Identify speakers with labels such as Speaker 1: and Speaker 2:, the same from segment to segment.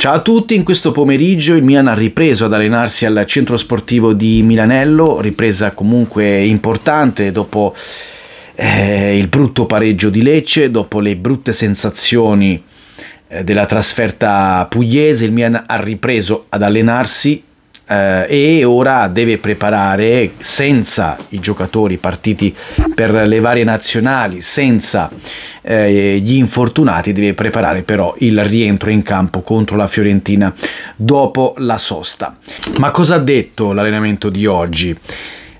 Speaker 1: Ciao a tutti, in questo pomeriggio il Milan ha ripreso ad allenarsi al centro sportivo di Milanello, ripresa comunque importante dopo eh, il brutto pareggio di Lecce, dopo le brutte sensazioni eh, della trasferta pugliese, il Milan ha ripreso ad allenarsi eh, e ora deve preparare senza i giocatori partiti per le varie nazionali, senza eh, gli infortunati, deve preparare però il rientro in campo contro la Fiorentina dopo la sosta. Ma cosa ha detto l'allenamento di oggi?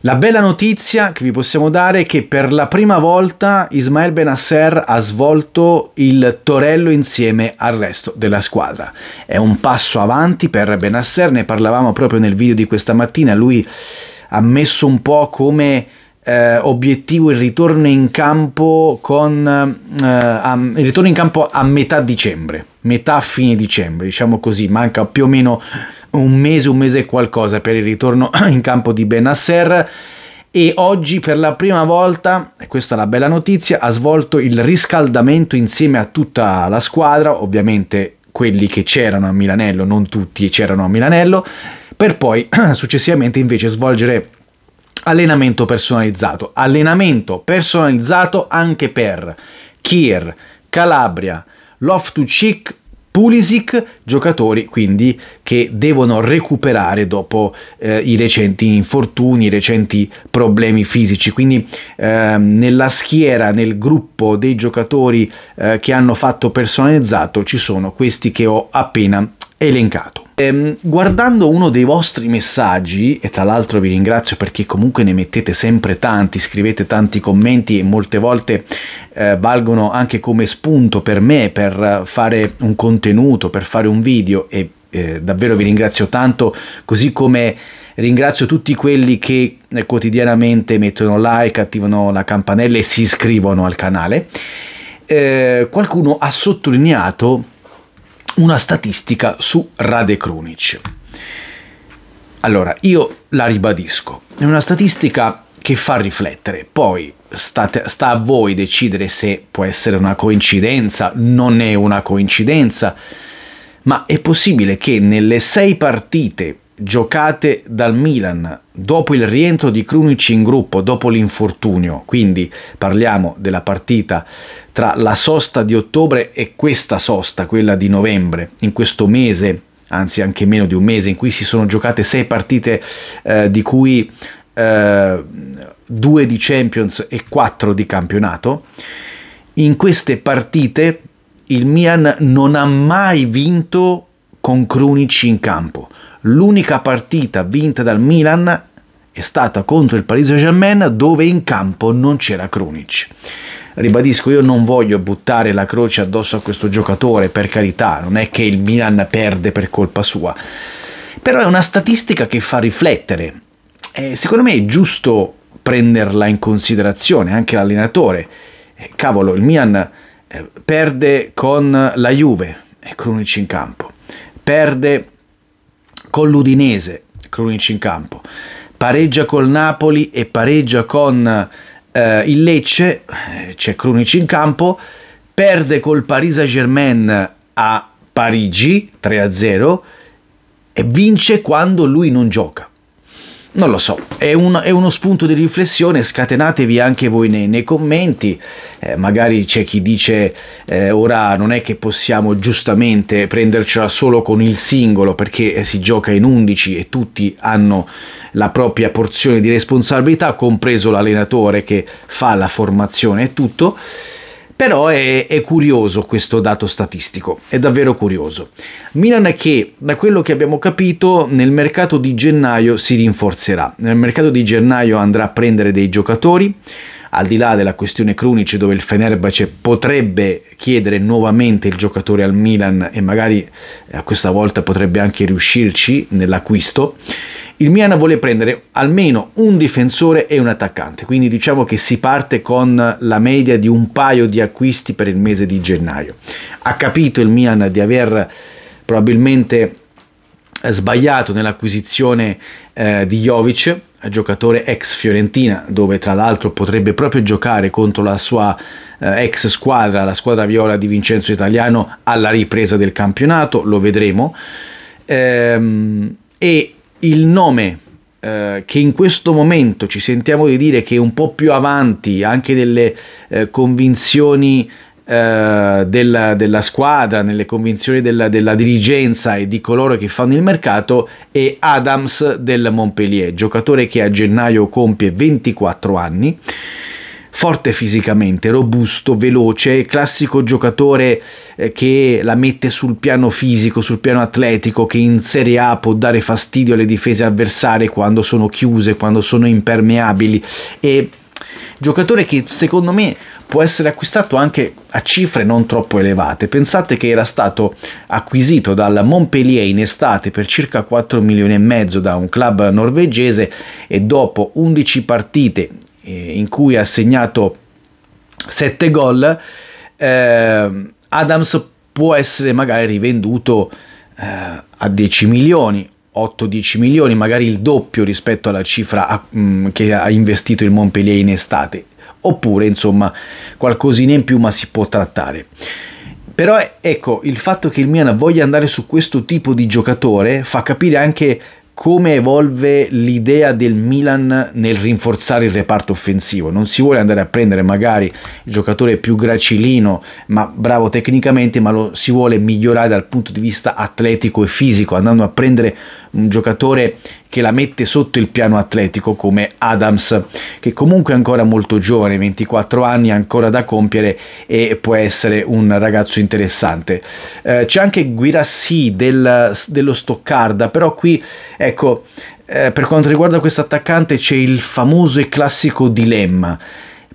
Speaker 1: La bella notizia che vi possiamo dare è che per la prima volta Ismael Benasser ha svolto il torello insieme al resto della squadra. È un passo avanti per Benasser, ne parlavamo proprio nel video di questa mattina, lui ha messo un po' come eh, obiettivo il ritorno in campo con eh, a, il ritorno in campo a metà dicembre, metà fine dicembre, diciamo così, manca più o meno un mese, un mese e qualcosa per il ritorno in campo di Benasser e oggi per la prima volta, e questa è la bella notizia, ha svolto il riscaldamento insieme a tutta la squadra, ovviamente quelli che c'erano a Milanello, non tutti c'erano a Milanello, per poi successivamente invece svolgere allenamento personalizzato. Allenamento personalizzato anche per Kier, Calabria, Loftus-Cheek Pulisic, giocatori quindi che devono recuperare dopo eh, i recenti infortuni, i recenti problemi fisici. Quindi eh, nella schiera, nel gruppo dei giocatori eh, che hanno fatto personalizzato ci sono questi che ho appena elencato. Ehm, guardando uno dei vostri messaggi, e tra l'altro vi ringrazio perché comunque ne mettete sempre tanti, scrivete tanti commenti e molte volte eh, valgono anche come spunto per me per fare un contenuto, per fare un video e eh, davvero vi ringrazio tanto, così come ringrazio tutti quelli che eh, quotidianamente mettono like, attivano la campanella e si iscrivono al canale. Eh, qualcuno ha sottolineato una statistica su Rade Krunic. Allora, io la ribadisco, è una statistica che fa riflettere, poi state, sta a voi decidere se può essere una coincidenza, non è una coincidenza, ma è possibile che nelle sei partite giocate dal Milan dopo il rientro di Krunic in gruppo, dopo l'infortunio, quindi parliamo della partita tra la sosta di ottobre e questa sosta, quella di novembre, in questo mese, anzi anche meno di un mese, in cui si sono giocate sei partite eh, di cui eh, due di Champions e quattro di campionato, in queste partite il Milan non ha mai vinto con Krunic in campo l'unica partita vinta dal Milan è stata contro il Paris Saint-Germain dove in campo non c'era Krunic. Ribadisco, io non voglio buttare la croce addosso a questo giocatore, per carità, non è che il Milan perde per colpa sua, però è una statistica che fa riflettere. E eh, secondo me è giusto prenderla in considerazione anche l'allenatore. Eh, cavolo, il Milan eh, perde con la Juve, e Krunic in campo, perde con l'Udinese, Krunic in campo, pareggia col Napoli e pareggia con eh, il Lecce, eh, c'è Krunic in campo, perde col Paris Saint-Germain a Parigi 3-0 e vince quando lui non gioca non lo so, è, un, è, uno spunto di riflessione, scatenatevi anche voi nei, nei commenti, eh, magari c'è chi dice eh, ora non è che possiamo giustamente prendercela solo con il singolo perché eh, si gioca in 11 e tutti hanno la propria porzione di responsabilità, compreso l'allenatore che fa la formazione e tutto. Però è, è curioso questo dato statistico, è davvero curioso. Milan che, da quello che abbiamo capito, nel mercato di gennaio si rinforzerà. Nel mercato di gennaio andrà a prendere dei giocatori, al di là della questione Krunic dove il Fenerbahce potrebbe chiedere nuovamente il giocatore al Milan e magari a eh, questa volta potrebbe anche riuscirci nell'acquisto il Milan vuole prendere almeno un difensore e un attaccante, quindi diciamo che si parte con la media di un paio di acquisti per il mese di gennaio. Ha capito il Milan di aver probabilmente eh, sbagliato nell'acquisizione eh, di Jovic, giocatore ex Fiorentina, dove tra l'altro potrebbe proprio giocare contro la sua eh, ex squadra, la squadra viola di Vincenzo Italiano, alla ripresa del campionato, lo vedremo. Ehm, e il nome eh, che in questo momento ci sentiamo di dire che è un po' più avanti anche nelle eh, convinzioni eh, della, della, squadra, nelle convinzioni della, della, dirigenza e di coloro che fanno il mercato è Adams del Montpellier, giocatore che a gennaio compie 24 anni forte fisicamente, robusto, veloce, classico giocatore eh, che la mette sul piano fisico, sul piano atletico, che in Serie A può dare fastidio alle difese avversarie quando sono chiuse, quando sono impermeabili e giocatore che secondo me può essere acquistato anche a cifre non troppo elevate. Pensate che era stato acquisito dal Montpellier in estate per circa 4 milioni e mezzo da un club norvegese e dopo 11 partite eh, in cui ha segnato 7 gol, eh, Adams può essere magari rivenduto eh, a 10 milioni, 8-10 milioni, magari il doppio rispetto alla cifra a, mh, mm, che ha investito il Montpellier in estate, oppure insomma qualcosina in più ma si può trattare. Però ecco, il fatto che il Milan voglia andare su questo tipo di giocatore fa capire anche come evolve l'idea del Milan nel rinforzare il reparto offensivo. Non si vuole andare a prendere magari il giocatore più gracilino, ma bravo tecnicamente, ma lo si vuole migliorare dal punto di vista atletico e fisico, andando a prendere un giocatore che la mette sotto il piano atletico come Adams, che comunque è ancora molto giovane, 24 anni, ancora da compiere e può essere un ragazzo interessante. Eh, c'è anche Guirassi del, dello Stoccarda, però qui ecco, eh, per quanto riguarda questo attaccante c'è il famoso e classico dilemma.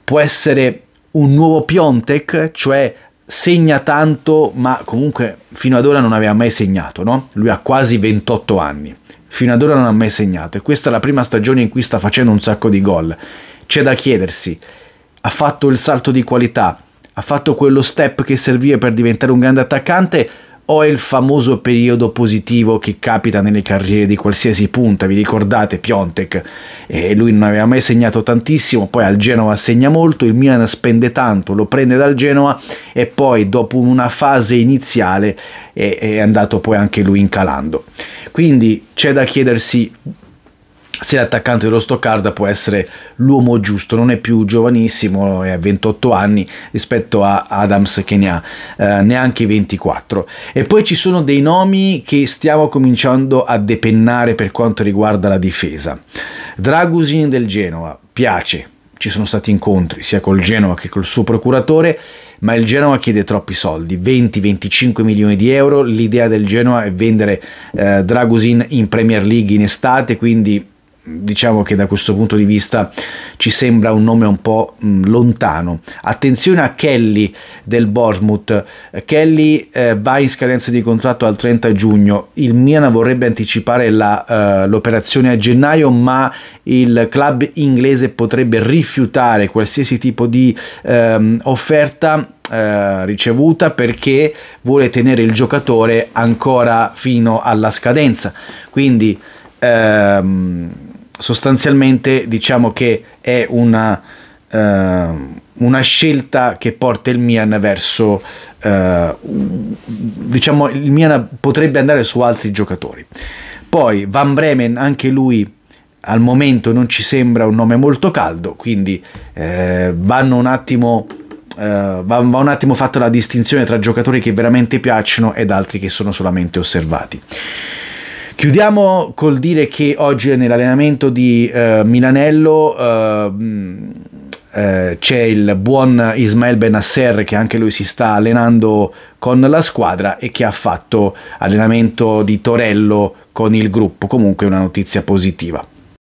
Speaker 1: Può essere un nuovo Piontek, cioè segna tanto, ma comunque fino ad ora non aveva mai segnato, no? Lui ha quasi 28 anni, fino ad ora non ha mai segnato e questa è la prima stagione in cui sta facendo un sacco di gol. C'è da chiedersi, ha fatto il salto di qualità, ha fatto quello step che serviva per diventare un grande attaccante o è il famoso periodo positivo che capita nelle carriere di qualsiasi punta, vi ricordate Piontek? Eh, lui non aveva mai segnato tantissimo, poi al Genova segna molto, il Milan spende tanto, lo prende dal Genova e poi dopo una fase iniziale è, è andato poi anche lui incalando. Quindi c'è da chiedersi se l'attaccante dello Stoccarda può essere l'uomo giusto, non è più giovanissimo, è a 28 anni rispetto a Adams che ne ha eh, neanche 24. E poi ci sono dei nomi che stiamo cominciando a depennare per quanto riguarda la difesa. Dragusin del Genova, piace, ci sono stati incontri sia col Genova che col suo procuratore, ma il Genova chiede troppi soldi, 20-25 milioni di euro, l'idea del Genova è vendere eh, Dragusin in Premier League in estate, quindi diciamo che da questo punto di vista ci sembra un nome un po' mm, lontano. Attenzione a Kelly del Bournemouth. Kelly eh, va in scadenza di contratto al 30 giugno. Il Milan vorrebbe anticipare eh, l'operazione a gennaio, ma il club inglese potrebbe rifiutare qualsiasi tipo di ehm, offerta eh, ricevuta perché vuole tenere il giocatore ancora fino alla scadenza. Quindi ehm, sostanzialmente diciamo che è una, eh, una scelta che porta il Mian verso eh, diciamo il Milan potrebbe andare su altri giocatori poi Van Bremen anche lui al momento non ci sembra un nome molto caldo quindi eh, vanno un attimo Uh, va, va, un attimo fatta la distinzione tra giocatori che veramente piacciono ed altri che sono solamente osservati. Chiudiamo col dire che oggi nell'allenamento di eh, Milanello eh, mm, eh, c'è il buon Ismael Benasser che anche lui si sta allenando con la squadra e che ha fatto allenamento di Torello con il gruppo, comunque una notizia positiva.